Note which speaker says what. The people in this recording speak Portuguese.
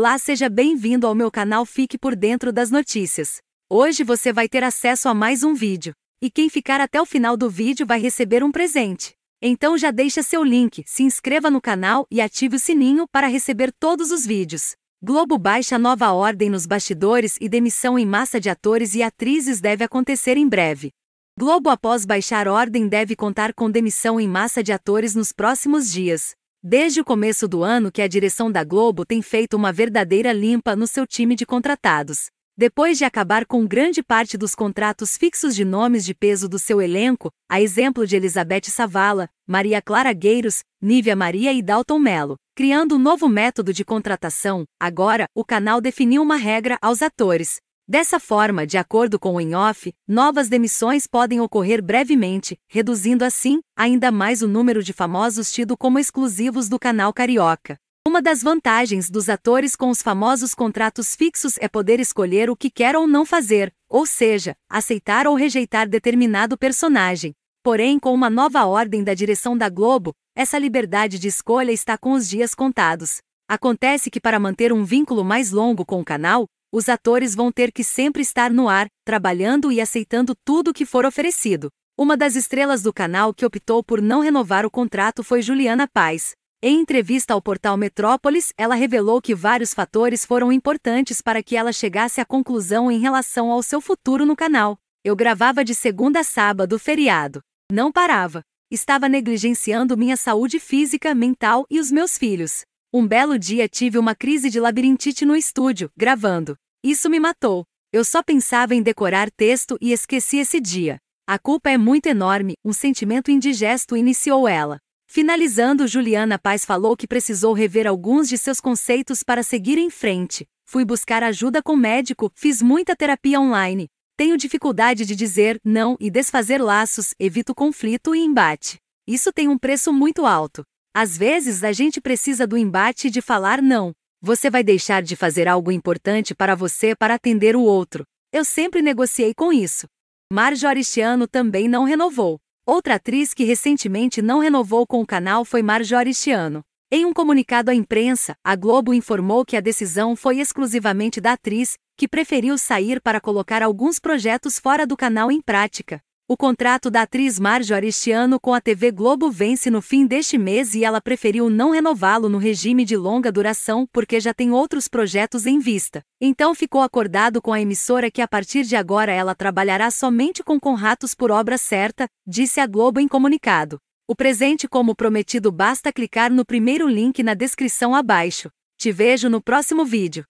Speaker 1: Olá, seja bem-vindo ao meu canal Fique por Dentro das Notícias. Hoje você vai ter acesso a mais um vídeo, e quem ficar até o final do vídeo vai receber um presente. Então já deixa seu link, se inscreva no canal e ative o sininho para receber todos os vídeos. Globo baixa nova ordem nos bastidores e demissão em massa de atores e atrizes deve acontecer em breve. Globo após baixar ordem deve contar com demissão em massa de atores nos próximos dias. Desde o começo do ano que a direção da Globo tem feito uma verdadeira limpa no seu time de contratados. Depois de acabar com grande parte dos contratos fixos de nomes de peso do seu elenco, a exemplo de Elizabeth Savala, Maria Clara Gueiros, Nívia Maria e Dalton Mello, criando um novo método de contratação, agora o canal definiu uma regra aos atores, Dessa forma, de acordo com o INOF, novas demissões podem ocorrer brevemente, reduzindo assim ainda mais o número de famosos tido como exclusivos do canal carioca. Uma das vantagens dos atores com os famosos contratos fixos é poder escolher o que quer ou não fazer, ou seja, aceitar ou rejeitar determinado personagem. Porém, com uma nova ordem da direção da Globo, essa liberdade de escolha está com os dias contados. Acontece que para manter um vínculo mais longo com o canal, os atores vão ter que sempre estar no ar, trabalhando e aceitando tudo que for oferecido. Uma das estrelas do canal que optou por não renovar o contrato foi Juliana Paz. Em entrevista ao portal Metrópolis, ela revelou que vários fatores foram importantes para que ela chegasse à conclusão em relação ao seu futuro no canal. Eu gravava de segunda a sábado, feriado. Não parava. Estava negligenciando minha saúde física, mental e os meus filhos. Um belo dia tive uma crise de labirintite no estúdio, gravando. Isso me matou. Eu só pensava em decorar texto e esqueci esse dia. A culpa é muito enorme, um sentimento indigesto iniciou ela. Finalizando, Juliana Paz falou que precisou rever alguns de seus conceitos para seguir em frente. Fui buscar ajuda com médico, fiz muita terapia online. Tenho dificuldade de dizer não e desfazer laços, evito conflito e embate. Isso tem um preço muito alto. Às vezes a gente precisa do embate de falar não. Você vai deixar de fazer algo importante para você para atender o outro. Eu sempre negociei com isso. Marjorie Chiano também não renovou. Outra atriz que recentemente não renovou com o canal foi Marjorie Chiano. Em um comunicado à imprensa, a Globo informou que a decisão foi exclusivamente da atriz, que preferiu sair para colocar alguns projetos fora do canal em prática. O contrato da atriz Marjo Aristiano com a TV Globo vence no fim deste mês e ela preferiu não renová-lo no regime de longa duração porque já tem outros projetos em vista. Então ficou acordado com a emissora que a partir de agora ela trabalhará somente com Conratos por obra certa, disse a Globo em comunicado. O presente como prometido basta clicar no primeiro link na descrição abaixo. Te vejo no próximo vídeo.